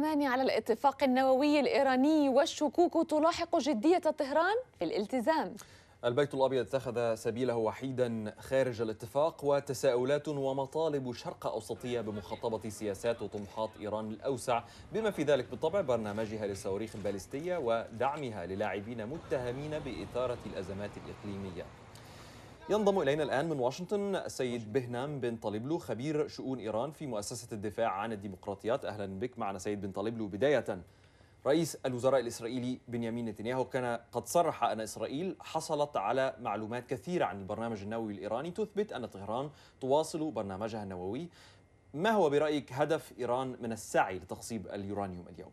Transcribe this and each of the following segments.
الأمان على الاتفاق النووي الإيراني والشكوك تلاحق جدية طهران في الالتزام البيت الأبيض اتخذ سبيله وحيدا خارج الاتفاق وتساؤلات ومطالب شرق أوسطية بمخاطبة سياسات وطموحات إيران الأوسع بما في ذلك بالطبع برنامجها للصواريخ الباليستية ودعمها للاعبين متهمين بإثارة الأزمات الإقليمية ينضم إلينا الآن من واشنطن السيد بهنام بن طالبلو خبير شؤون إيران في مؤسسة الدفاع عن الديمقراطيات أهلا بك معنا سيد بن طالبلو بداية رئيس الوزراء الإسرائيلي بنيامين نتنياهو كان قد صرح أن إسرائيل حصلت على معلومات كثيرة عن البرنامج النووي الإيراني تثبت أن طهران تواصل برنامجها النووي ما هو برأيك هدف إيران من السعي لتخصيب اليورانيوم اليوم؟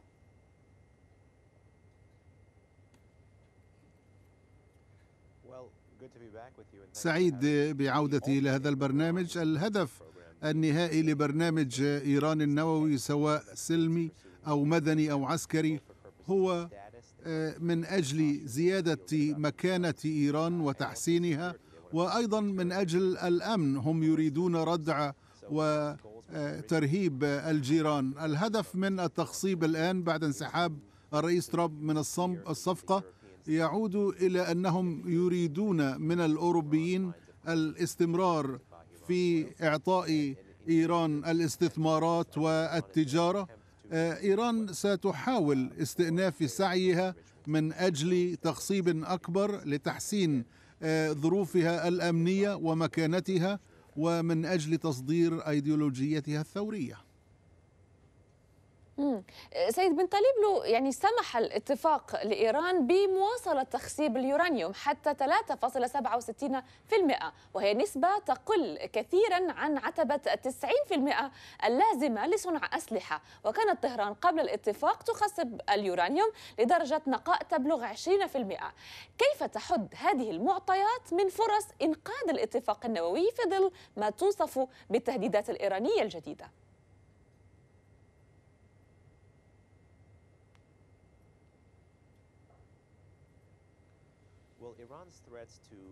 سعيد بعودتي إلى هذا البرنامج الهدف النهائي لبرنامج إيران النووي سواء سلمي أو مدني أو عسكري هو آه، من أجل زيادة مكانة إيران وتحسينها وأيضا من أجل الأمن هم يريدون ردع وترهيب آه، الجيران الهدف من التخصيب الآن بعد انسحاب الرئيس ترامب من الصفقة يعود الى انهم يريدون من الاوروبيين الاستمرار في اعطاء ايران الاستثمارات والتجاره آه، ايران ستحاول استئناف سعيها من اجل تخصيب اكبر لتحسين آه، ظروفها الامنيه ومكانتها ومن اجل تصدير ايديولوجيتها الثوريه سيد بن طليب يعني سمح الاتفاق لإيران بمواصلة تخصيب اليورانيوم حتى 3.67% وهي نسبة تقل كثيرا عن عتبة 90% اللازمة لصنع أسلحة وكانت طهران قبل الاتفاق تخصب اليورانيوم لدرجة نقاء تبلغ 20% كيف تحد هذه المعطيات من فرص إنقاذ الاتفاق النووي في ظل ما توصف بالتهديدات الإيرانية الجديدة؟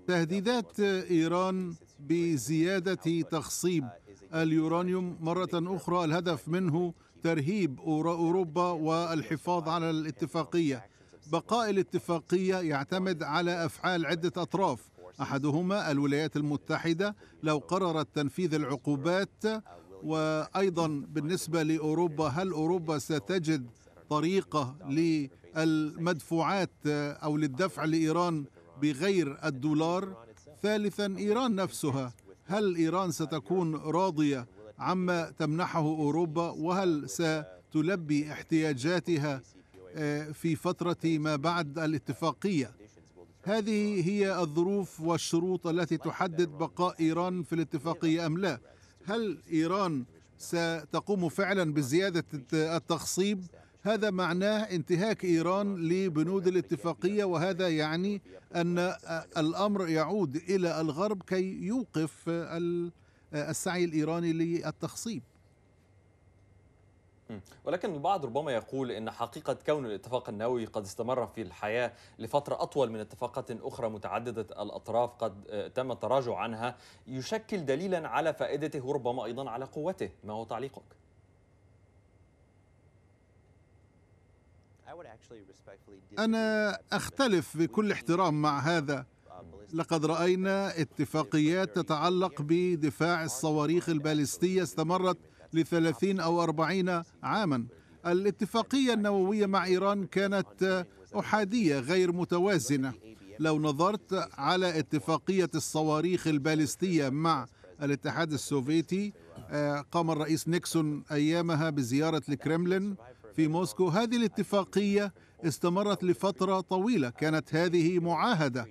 تهديدات ايران بزياده تخصيب uh, اليورانيوم مره اخرى الهدف منه ترهيب اوروبا والحفاظ على الاتفاقيه بقاء الاتفاقيه يعتمد على افعال عده اطراف احدهما الولايات المتحده لو قررت تنفيذ العقوبات uh, وايضا بالنسبه لاوروبا هل اوروبا ستجد طريقه للمدفوعات uh، او للدفع لايران بغير الدولار ثالثا إيران نفسها هل إيران ستكون راضية عما تمنحه أوروبا وهل ستلبي احتياجاتها آه، في فترة ما بعد الاتفاقية هذه هي الظروف والشروط التي تحدد بقاء إيران في الاتفاقية أم لا هل إيران ستقوم فعلا بزيادة التخصيب هذا معناه انتهاك إيران لبنود الاتفاقية وهذا يعني أن الأمر يعود إلى الغرب كي يوقف السعي الإيراني للتخصيب ولكن البعض ربما يقول ان حقيقه كون الاتفاق النووي قد استمر في الحياه لفتره اطول من اتفاقات اخرى متعدده الاطراف قد آه، تم التراجع عنها يشكل دليلا على فائدته وربما ايضا على قوته ما هو تعليقك؟ أنا أختلف بكل احترام مع هذا uh, لقد رأينا اتفاقيات تتعلق بدفاع الصواريخ البالستية استمرت لثلاثين أو أربعين عاما الاتفاقية النووية مع إيران كانت أحادية غير متوازنة لو نظرت على اتفاقية الصواريخ البالستية مع الاتحاد السوفيتي uh, آه، قام الرئيس نيكسون أيامها بزيارة الكرملين في موسكو هذه الاتفاقية استمرت لفترة طويلة كانت هذه معاهدة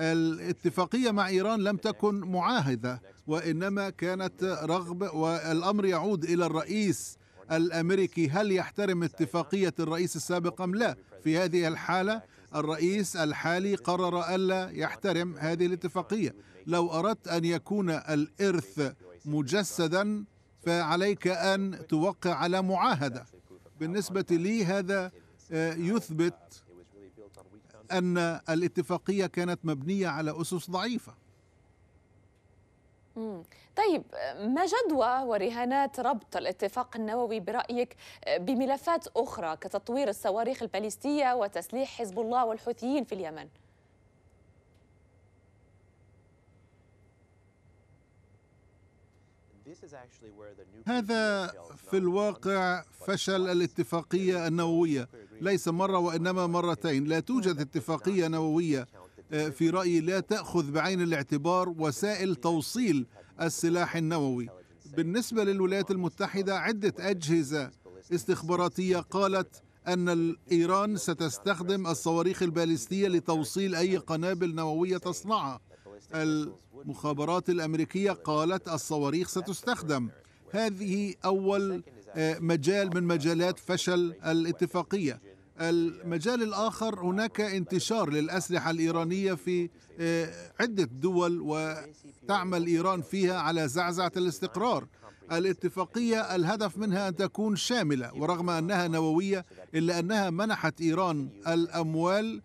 الاتفاقية مع إيران لم تكن معاهدة وإنما كانت رغب والأمر يعود إلى الرئيس الأمريكي هل يحترم اتفاقية الرئيس السابق أم لا في هذه الحالة الرئيس الحالي قرر ألا يحترم هذه الاتفاقية لو أردت أن يكون الإرث مجسدا فعليك أن توقع على معاهدة بالنسبة لي هذا آه، يثبت أن الاتفاقية كانت مبنية على أسس ضعيفة طيب ما جدوى ورهانات ربط الاتفاق النووي برأيك آه، بملفات أخرى كتطوير الصواريخ الباليستية وتسليح حزب الله والحوثيين في اليمن؟ هذا في الواقع فشل الاتفاقية النووية ليس مرة وإنما مرتين لا توجد اتفاقية نووية آه، في رأيي لا تأخذ بعين الاعتبار وسائل توصيل السلاح النووي بالنسبة للولايات المتحدة عدة أجهزة استخباراتية قالت أن إيران ستستخدم الصواريخ الباليستية لتوصيل أي قنابل نووية تصنعها المخابرات الأمريكية قالت الصواريخ ستستخدم هذه أول آه، مجال من مجالات فشل الاتفاقية المجال الآخر هناك انتشار للأسلحة الإيرانية في آه، عدة دول وتعمل إيران فيها على زعزعة الاستقرار الاتفاقية الهدف منها أن تكون شاملة ورغم أنها نووية إلا أنها منحت إيران الأموال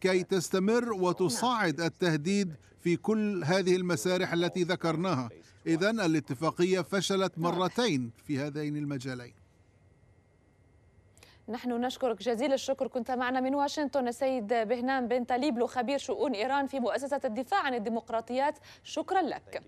كي تستمر وتصاعد التهديد في كل هذه المسارح التي ذكرناها إذا الاتفاقية فشلت نعم. مرتين في هذين المجالين نحن نشكرك جزيل الشكر كنت معنا من واشنطن السيد بهنام بن طليبلو خبير شؤون إيران في مؤسسة الدفاع عن الديمقراطيات شكرا لك